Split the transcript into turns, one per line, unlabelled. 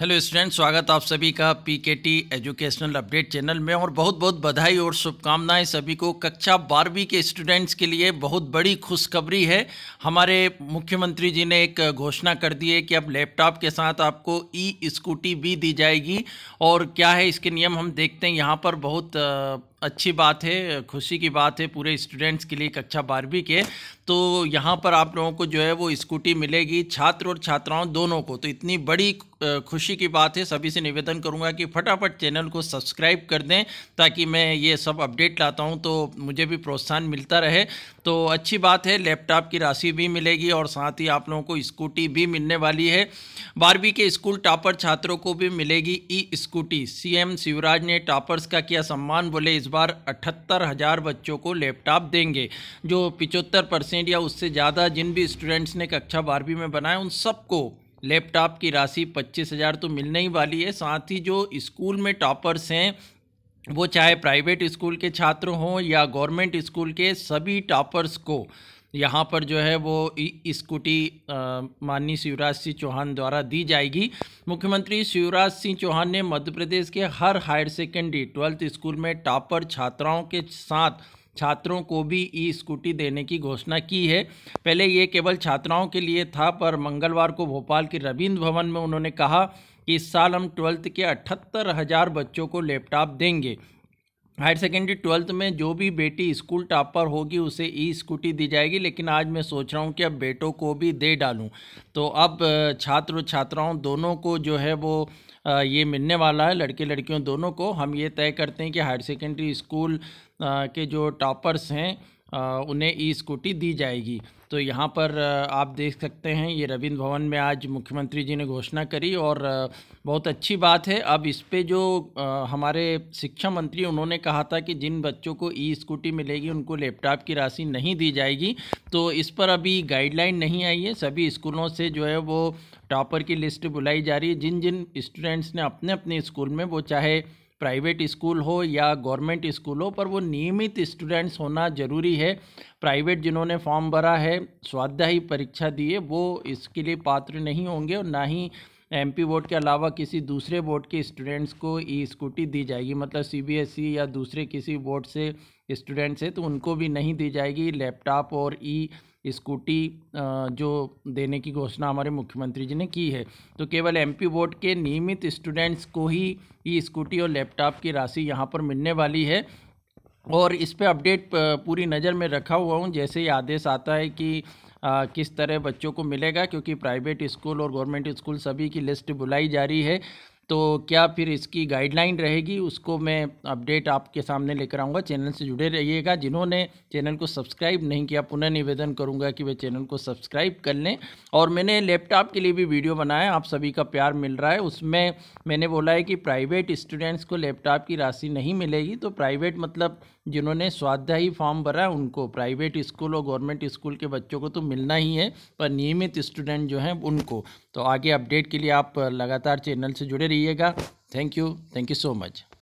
hello student स्वागत आप सभी का पीकेटी एजुकेशनल अपडेट चैनल में और बहुत बहुत बधाई और शुभकामनाएं सभी को कक्षा बारहवीं के स्टूडेंट्स के लिए बहुत बड़ी खुशखबरी है हमारे मुख्यमंत्री जी ने एक घोषणा कर दी है कि अब लैपटॉप के साथ आपको ई स्कूटी भी दी जाएगी और क्या है इसके नियम हम देखते हैं यहाँ पर बहुत अच्छी बात है खुशी की बात है पूरे स्टूडेंट्स के लिए कक्षा अच्छा बारहवीं के तो यहाँ पर आप लोगों को जो है वो स्कूटी मिलेगी छात्र और छात्राओं दोनों को तो इतनी बड़ी खुशी की बात है सभी से निवेदन करूँगा कि फटाफट चैनल को सब्सक्राइब कर दें ताकि मैं ये सब अपडेट लाता हूँ तो मुझे भी प्रोत्साहन मिलता रहे तो अच्छी बात है लैपटॉप की राशि भी मिलेगी और साथ ही आप लोगों को स्कूटी भी मिलने वाली है बारहवीं के स्कूल टॉपर छात्रों को भी मिलेगी ई स्कूटी सी शिवराज ने टॉपर्स का किया सम्मान बोले इस इस बार अठहत्तर हज़ार बच्चों को लैपटॉप देंगे जो पिचहत्तर परसेंट या उससे ज़्यादा जिन भी स्टूडेंट्स ने कक्षा बारहवीं में बनाए उन सबको लैपटॉप की राशि पच्चीस हज़ार तो मिलने ही वाली है साथ ही जो स्कूल में टॉपर्स हैं वो चाहे प्राइवेट स्कूल के छात्र हों या गवर्नमेंट स्कूल के सभी टॉपर्स को यहाँ पर जो है वो स्कूटी माननीय शिवराज सिंह चौहान द्वारा दी जाएगी मुख्यमंत्री शिवराज सिंह चौहान ने मध्य प्रदेश के हर हायर सेकेंडरी ट्वेल्थ स्कूल में टॉपर छात्राओं के साथ छात्रों को भी ई स्कूटी देने की घोषणा की है पहले ये केवल छात्राओं के लिए था पर मंगलवार को भोपाल के रविंद्र भवन में उन्होंने कहा कि इस साल हम ट्वेल्थ के अठहत्तर हज़ार बच्चों को लैपटॉप देंगे हायर सेकेंडरी ट्वेल्थ में जो भी बेटी स्कूल टॉपर होगी उसे ई स्कूटी दी जाएगी लेकिन आज मैं सोच रहा हूँ कि अब बेटों को भी दे डालूँ तो अब छात्र छात्राओं दोनों को जो है वो ये मिलने वाला है लड़के लड़कियों दोनों को हम ये तय करते हैं कि हायर सेकेंडरी स्कूल के जो टॉपर्स हैं उन्हें ई स्कूटी दी जाएगी तो यहाँ पर आप देख सकते हैं ये रविंद्र भवन में आज मुख्यमंत्री जी ने घोषणा करी और बहुत अच्छी बात है अब इस पर जो हमारे शिक्षा मंत्री उन्होंने कहा था कि जिन बच्चों को ई स्कूटी मिलेगी उनको लैपटॉप की राशि नहीं दी जाएगी तो इस पर अभी गाइडलाइन नहीं आई है सभी स्कूलों से जो है वो टॉपर की लिस्ट बुलाई जा रही है जिन जिन स्टूडेंट्स ने अपने अपने स्कूल में वो चाहे प्राइवेट स्कूल हो या गवर्नमेंट स्कूल हो पर वो नियमित स्टूडेंट्स होना ज़रूरी है प्राइवेट जिन्होंने फॉर्म भरा है स्वाध्यायी परीक्षा दी है वो इसके लिए पात्र नहीं होंगे और ना ही एमपी बोर्ड के अलावा किसी दूसरे बोर्ड के स्टूडेंट्स को ई स्कूटी दी जाएगी मतलब सीबीएसई या दूसरे किसी बोर्ड से स्टूडेंट्स है तो उनको भी नहीं दी जाएगी लैपटॉप और ई स्कूटी जो देने की घोषणा हमारे मुख्यमंत्री जी ने की है तो केवल एमपी बोर्ड के नियमित स्टूडेंट्स को ही ई स्कूटी और लैपटॉप की राशि यहाँ पर मिलने वाली है और इस पर अपडेट पूरी नज़र में रखा हुआ हूँ जैसे ही आदेश आता है कि आ, किस तरह बच्चों को मिलेगा क्योंकि प्राइवेट स्कूल और गवर्नमेंट स्कूल सभी की लिस्ट बुलाई जा रही है तो क्या फिर इसकी गाइडलाइन रहेगी उसको मैं अपडेट आपके सामने लेकर आऊँगा चैनल से जुड़े रहिएगा जिन्होंने चैनल को सब्सक्राइब नहीं किया पुनः निवेदन करूँगा कि वे चैनल को सब्सक्राइब कर लें और मैंने लैपटॉप के लिए भी वीडियो बनाया आप सभी का प्यार मिल रहा है उसमें मैंने बोला है कि प्राइवेट स्टूडेंट्स को लैपटॉप की राशि नहीं मिलेगी तो प्राइवेट मतलब जिन्होंने स्वाध्यायी फॉर्म भरा है उनको प्राइवेट स्कूल और गवर्नमेंट स्कूल के बच्चों को तो मिलना ही है पर नियमित स्टूडेंट जो हैं उनको तो आगे अपडेट के लिए आप लगातार चैनल से जुड़े रहिएगा thank you thank you so much